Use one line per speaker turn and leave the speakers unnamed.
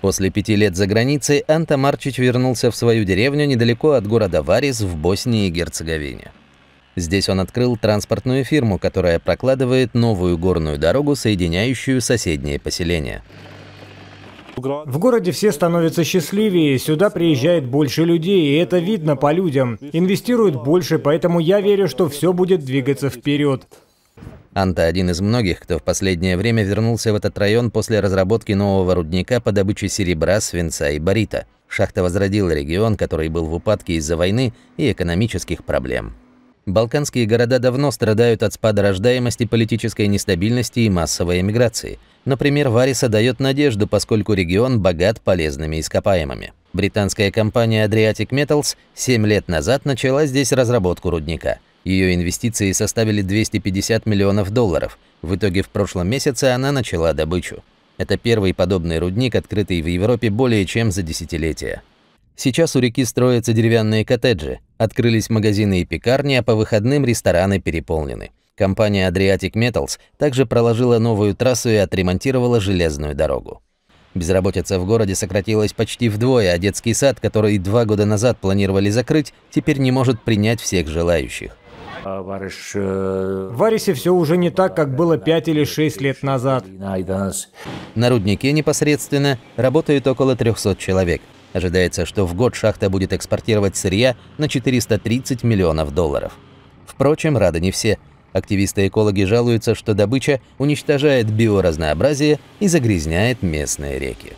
После пяти лет за границей Анта Марчич вернулся в свою деревню недалеко от города Варис в Боснии и Герцеговине. Здесь он открыл транспортную фирму, которая прокладывает новую горную дорогу, соединяющую соседние поселения.
В городе все становятся счастливее, сюда приезжает больше людей, и это видно по людям. Инвестируют больше, поэтому я верю, что все будет двигаться вперед.
Анта – один из многих, кто в последнее время вернулся в этот район после разработки нового рудника по добыче серебра, свинца и барита. Шахта возродила регион, который был в упадке из-за войны и экономических проблем. Балканские города давно страдают от спада рождаемости, политической нестабильности и массовой эмиграции. Например, Вариса дает надежду, поскольку регион богат полезными ископаемыми. Британская компания Adriatic Metals 7 лет назад начала здесь разработку рудника – ее инвестиции составили 250 миллионов долларов. В итоге в прошлом месяце она начала добычу. Это первый подобный рудник, открытый в Европе более чем за десятилетие. Сейчас у реки строятся деревянные коттеджи, открылись магазины и пекарни, а по выходным рестораны переполнены. Компания Adriatic Metals также проложила новую трассу и отремонтировала железную дорогу. Безработица в городе сократилась почти вдвое, а детский сад, который два года назад планировали закрыть, теперь не может принять всех желающих. Э, в Арисе все уже не так, как было 5 или 6 лет назад. На руднике непосредственно работают около 300 человек. Ожидается, что в год шахта будет экспортировать сырья на 430 миллионов долларов. Впрочем, рады не все. Активисты-экологи жалуются, что добыча уничтожает биоразнообразие и загрязняет местные реки.